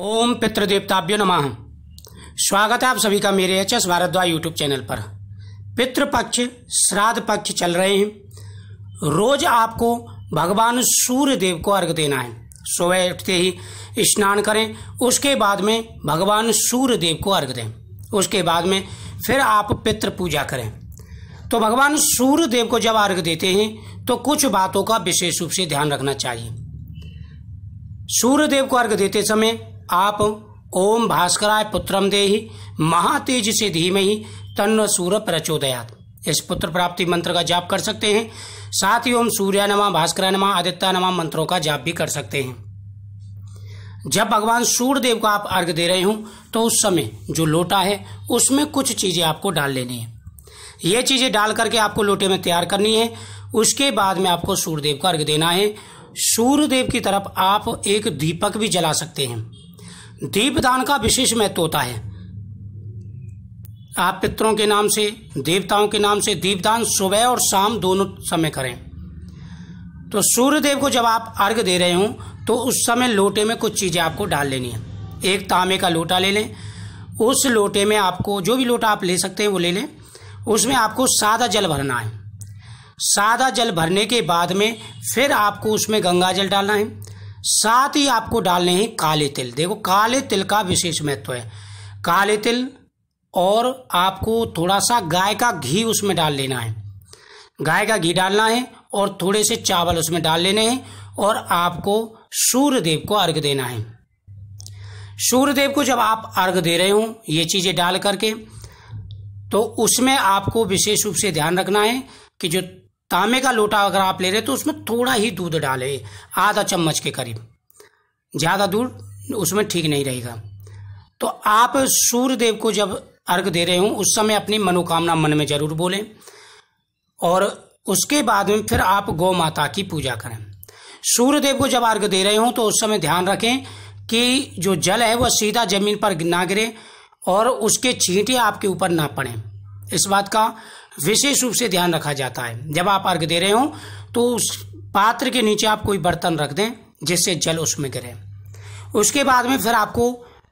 ओम पितृदेवताभ्यो नम स्वागत है आप सभी का मेरे H S Bharadwaj YouTube channel पर पितृपक्ष श्राद्ध पक्ष चल रहे हैं रोज आपको भगवान सूर्य देव को अर्घ देना है सुबह उठते ही स्नान करें उसके बाद में भगवान सूर्य देव को अर्घ दें उसके बाद में फिर आप पितृ पूजा करें तो भगवान सूर्य देव को जब अर्घ देते हैं तो कुछ बातों का विशेष रूप से ध्यान रखना चाहिए सूर्य देव को अर्घ देते समय आप ओम भास्कराय पुत्रम देहि महातेज से धीमे ही तन्न सूर प्रचोदयात इस पुत्र प्राप्ति मंत्र का जाप कर सकते हैं साथ ही ओम सूर्या नमा भास्कर नमा आदित्य नमा मंत्रों का जाप भी कर सकते हैं जब भगवान सूर्यदेव का आप अर्घ दे रहे हो तो उस समय जो लोटा है उसमें कुछ चीज़ें आपको डाल लेनी है ये चीज़ें डाल करके आपको लोटे में तैयार करनी है उसके बाद में आपको सूर्यदेव का अर्घ देना है सूर्यदेव की तरफ आप एक दीपक भी जला सकते हैं दीपदान का विशेष महत्व होता है आप पितरों के नाम से देवताओं के नाम से दीपदान सुबह और शाम दोनों समय करें तो सूर्यदेव को जब आप अर्घ दे रहे हो तो उस समय लोटे में कुछ चीज़ें आपको डाल लेनी है एक तांबे का लोटा ले लें उस लोटे में आपको जो भी लोटा आप ले सकते हैं वो ले लें उसमें आपको सादा जल भरना है सादा जल भरने के बाद में फिर आपको उसमें गंगा जल डालना है साथ ही आपको डालने हैं काले तिल देखो काले तिल का विशेष महत्व है काले तिल और आपको थोड़ा सा गाय का घी उसमें डाल लेना है गाय का घी डालना है और थोड़े से चावल उसमें डाल लेने हैं और आपको सूर्यदेव को अर्घ देना है सूर्यदेव को जब आप अर्घ दे रहे हो ये चीज़ें डाल करके तो उसमें आपको विशेष रूप से ध्यान रखना है कि जो तांबे का लोटा अगर आप ले रहे तो उसमें थोड़ा ही दूध डालें आधा चम्मच के करीब ज़्यादा दूध उसमें ठीक नहीं रहेगा तो आप सूर्य देव को जब अर्घ दे रहे हों उस समय अपनी मनोकामना मन में जरूर बोलें और उसके बाद में फिर आप गौ माता की पूजा करें सूर्य देव को जब अर्घ दे रहे हों तो उस समय ध्यान रखें कि जो जल है वह सीधा जमीन पर ना गिरे और उसके छींटे आपके ऊपर ना पड़े इस बात का विशेष रूप से ध्यान रखा जाता है जब आप अर्घ दे रहे हो तो उस पात्र के नीचे आप कोई बर्तन रख दें जिससे जल उसमें गिरे उसके बाद में फिर आपको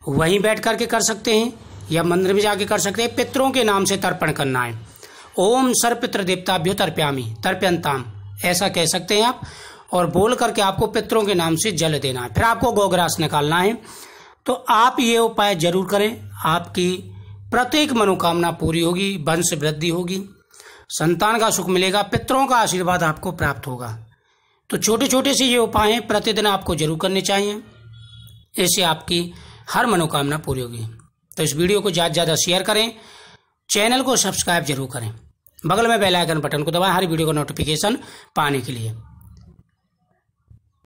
वहीं बैठ करके कर सकते हैं या मंदिर में जाके कर सकते हैं पितरों के नाम से तर्पण करना है ओम देवता देवताभ्यो तर्प्यामी तर्प्यंताम ऐसा कह सकते हैं आप और बोल करके आपको पितरों के नाम से जल देना है फिर आपको गोग्रास निकालना है तो आप ये उपाय जरूर करें आपकी प्रत्येक मनोकामना पूरी होगी वंश वृद्धि होगी संतान का सुख मिलेगा पितरों का आशीर्वाद आपको प्राप्त होगा तो छोटे छोटे से ये उपाय प्रतिदिन आपको जरूर करने चाहिए इससे आपकी हर मनोकामना पूरी होगी तो इस वीडियो को ज़्यादा ज़्यादा शेयर करें चैनल को सब्सक्राइब जरूर करें बगल में बेल आइकन बटन को दबाएं हर वीडियो का नोटिफिकेशन पाने के लिए